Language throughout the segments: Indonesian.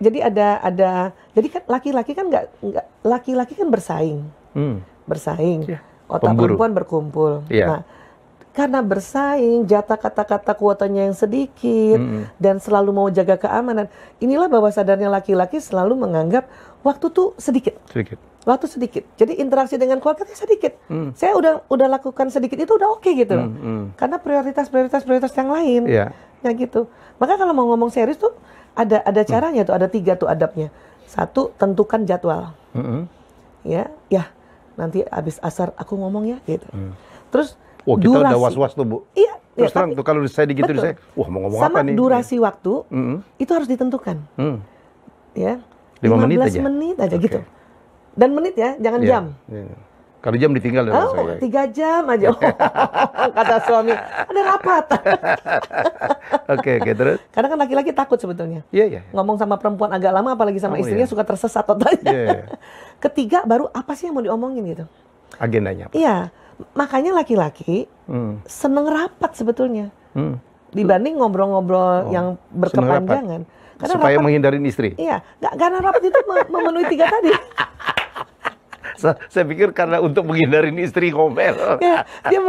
jadi ada ada jadi kan laki-laki kan nggak nggak laki-laki kan bersaing hmm. bersaing yeah. otak Pemburu. perempuan berkumpul yeah. nah karena bersaing jatah kata-kata kuotanya yang sedikit hmm. dan selalu mau jaga keamanan inilah bahwa sadarnya laki-laki selalu menganggap waktu tuh sedikit sedikit waktu sedikit jadi interaksi dengan keluarga sedikit hmm. saya udah udah lakukan sedikit itu udah oke okay gitu hmm. Hmm. karena prioritas prioritas prioritas yang lain yeah adabnya gitu. Maka kalau mau ngomong serius tuh ada ada hmm. caranya tuh, ada tiga tuh adabnya. Satu, tentukan jadwal. Mm -hmm. Ya, ya nanti abis asar aku ngomong ya gitu. Mm. Terus Wah, kita durasi. udah was-was tuh, Bu. Iya. Terus ya, terang tuh kalau saya digitu saya, wah mau ngomong sama apa nih? durasi ya. waktu mm -hmm. itu harus ditentukan. Mm. Ya. 15 menit aja, menit aja okay. gitu. Dan menit ya, jangan yeah. jam. Yeah. Kalau jam ditinggal dari oh, saya. tiga jam aja. Oh, kata suami, ada rapat. Oke, oke terus. Karena kan laki-laki takut sebetulnya. Iya, yeah, iya. Yeah. Ngomong sama perempuan agak lama, apalagi sama oh, iya. istrinya yeah. suka tersesat totalnya. Yeah, iya. yeah. Ketiga, baru apa sih yang mau diomongin gitu. Agendanya apa? Iya, makanya laki-laki hmm. seneng rapat sebetulnya. Hmm. Dibanding ngobrol-ngobrol oh, yang berkepanjangan. Karena Supaya rapat, menghindarin istri? Iya, gak, karena rapat itu memenuhi tiga tadi saya pikir karena untuk menghindari istri ngomel. Ya, dia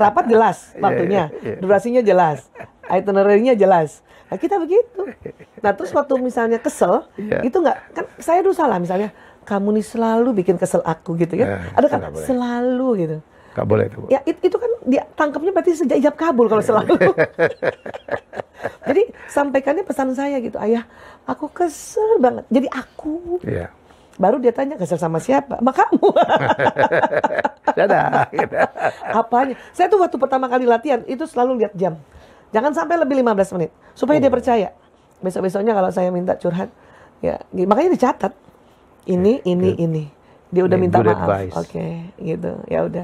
rapat jelas iya, waktunya, iya, iya. durasinya jelas, itinerary-nya jelas. Nah, kita begitu. Nah terus waktu misalnya kesel, yeah. itu nggak kan saya dulu salah misalnya kamu nih selalu bikin kesel aku gitu Ya, yeah, Ada kan selalu gitu. Gak boleh itu. Ya it, itu kan dia tangkapnya berarti sejak ijab kabul kalau selalu. Jadi sampaikannya pesan saya gitu, ayah, aku kesel banget. Jadi aku. Yeah Baru dia tanya kesel sama siapa? Sama kamu. Dadah. Apanya? Saya tuh waktu pertama kali latihan itu selalu lihat jam. Jangan sampai lebih 15 menit supaya hmm. dia oh. percaya. Besok-besoknya kalau saya minta curhat, ya makanya dicatat. Ini, ini, ini. Dia udah minta maaf. Oke, okay, gitu. Ya udah.